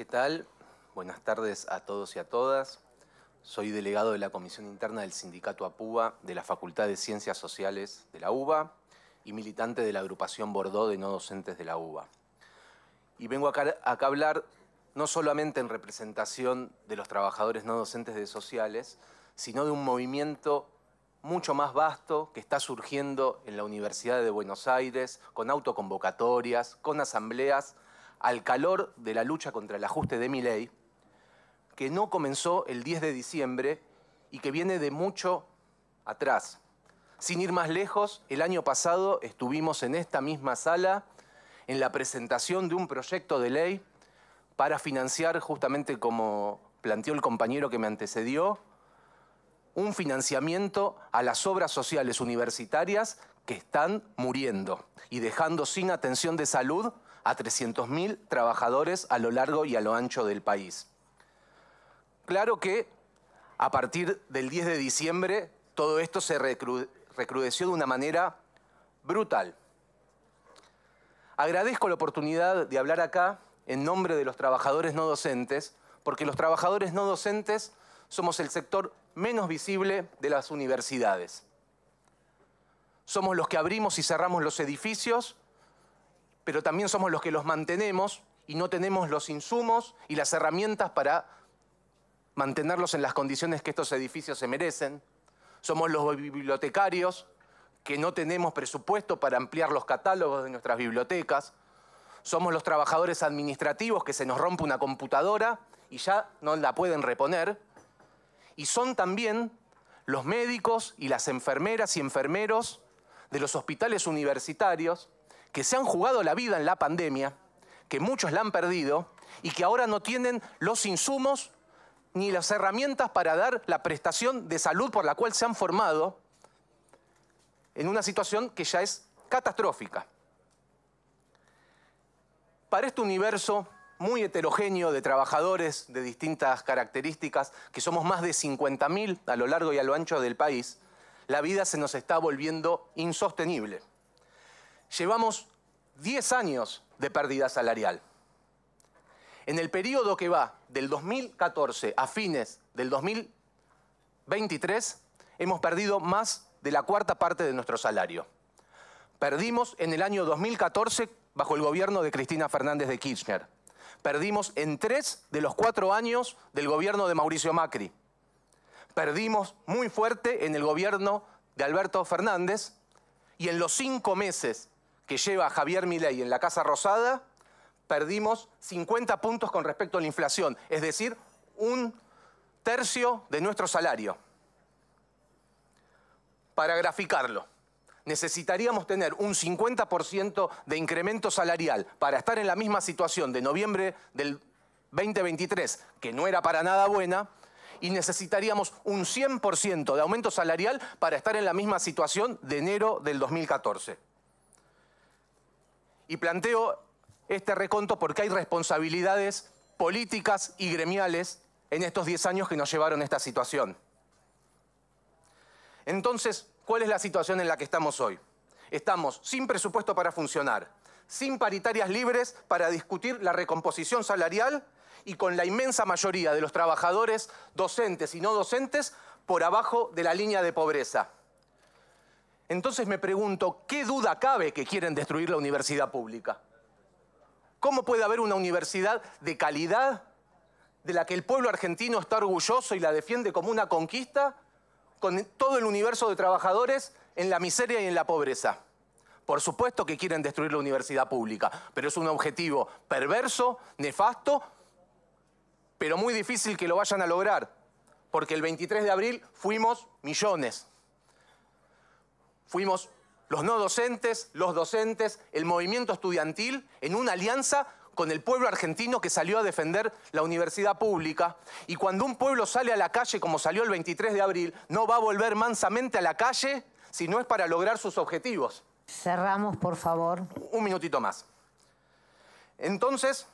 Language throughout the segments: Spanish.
¿Qué tal? Buenas tardes a todos y a todas. Soy delegado de la Comisión Interna del Sindicato APUBA de la Facultad de Ciencias Sociales de la UBA y militante de la agrupación Bordeaux de no docentes de la UBA. Y vengo acá a hablar no solamente en representación de los trabajadores no docentes de sociales, sino de un movimiento mucho más vasto que está surgiendo en la Universidad de Buenos Aires, con autoconvocatorias, con asambleas al calor de la lucha contra el ajuste de mi ley, que no comenzó el 10 de diciembre y que viene de mucho atrás. Sin ir más lejos, el año pasado estuvimos en esta misma sala en la presentación de un proyecto de ley para financiar, justamente como planteó el compañero que me antecedió, un financiamiento a las obras sociales universitarias que están muriendo y dejando sin atención de salud a 300.000 trabajadores a lo largo y a lo ancho del país. Claro que a partir del 10 de diciembre todo esto se recrudeció de una manera brutal. Agradezco la oportunidad de hablar acá en nombre de los trabajadores no docentes, porque los trabajadores no docentes somos el sector menos visible de las universidades. Somos los que abrimos y cerramos los edificios pero también somos los que los mantenemos y no tenemos los insumos y las herramientas para mantenerlos en las condiciones que estos edificios se merecen. Somos los bibliotecarios que no tenemos presupuesto para ampliar los catálogos de nuestras bibliotecas. Somos los trabajadores administrativos que se nos rompe una computadora y ya no la pueden reponer. Y son también los médicos y las enfermeras y enfermeros de los hospitales universitarios que se han jugado la vida en la pandemia, que muchos la han perdido y que ahora no tienen los insumos ni las herramientas para dar la prestación de salud por la cual se han formado en una situación que ya es catastrófica. Para este universo muy heterogéneo de trabajadores de distintas características, que somos más de 50.000 a lo largo y a lo ancho del país, la vida se nos está volviendo insostenible llevamos 10 años de pérdida salarial. En el periodo que va del 2014 a fines del 2023, hemos perdido más de la cuarta parte de nuestro salario. Perdimos en el año 2014 bajo el gobierno de Cristina Fernández de Kirchner. Perdimos en tres de los cuatro años del gobierno de Mauricio Macri. Perdimos muy fuerte en el gobierno de Alberto Fernández y en los cinco meses que lleva a Javier Milei en la Casa Rosada, perdimos 50 puntos con respecto a la inflación, es decir, un tercio de nuestro salario. Para graficarlo, necesitaríamos tener un 50% de incremento salarial para estar en la misma situación de noviembre del 2023, que no era para nada buena, y necesitaríamos un 100% de aumento salarial para estar en la misma situación de enero del 2014. Y planteo este reconto porque hay responsabilidades políticas y gremiales en estos diez años que nos llevaron a esta situación. Entonces, ¿cuál es la situación en la que estamos hoy? Estamos sin presupuesto para funcionar, sin paritarias libres para discutir la recomposición salarial y con la inmensa mayoría de los trabajadores, docentes y no docentes, por abajo de la línea de pobreza. Entonces me pregunto, ¿qué duda cabe que quieren destruir la universidad pública? ¿Cómo puede haber una universidad de calidad, de la que el pueblo argentino está orgulloso y la defiende como una conquista, con todo el universo de trabajadores en la miseria y en la pobreza? Por supuesto que quieren destruir la universidad pública, pero es un objetivo perverso, nefasto, pero muy difícil que lo vayan a lograr, porque el 23 de abril fuimos millones fuimos los no docentes, los docentes, el movimiento estudiantil, en una alianza con el pueblo argentino que salió a defender la universidad pública. Y cuando un pueblo sale a la calle, como salió el 23 de abril, no va a volver mansamente a la calle si no es para lograr sus objetivos. Cerramos, por favor. Un minutito más. Entonces,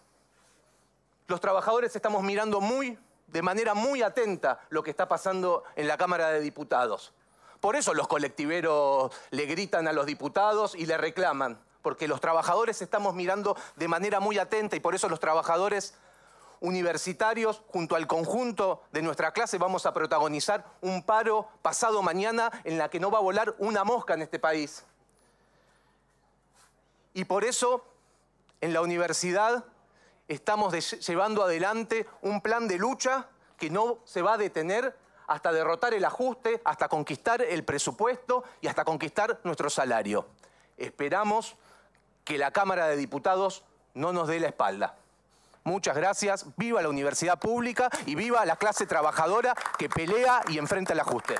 los trabajadores estamos mirando muy, de manera muy atenta lo que está pasando en la Cámara de Diputados. Por eso los colectiveros le gritan a los diputados y le reclaman, porque los trabajadores estamos mirando de manera muy atenta y por eso los trabajadores universitarios, junto al conjunto de nuestra clase, vamos a protagonizar un paro pasado mañana en la que no va a volar una mosca en este país. Y por eso, en la universidad, estamos llevando adelante un plan de lucha que no se va a detener hasta derrotar el ajuste, hasta conquistar el presupuesto y hasta conquistar nuestro salario. Esperamos que la Cámara de Diputados no nos dé la espalda. Muchas gracias, viva la universidad pública y viva la clase trabajadora que pelea y enfrenta el ajuste.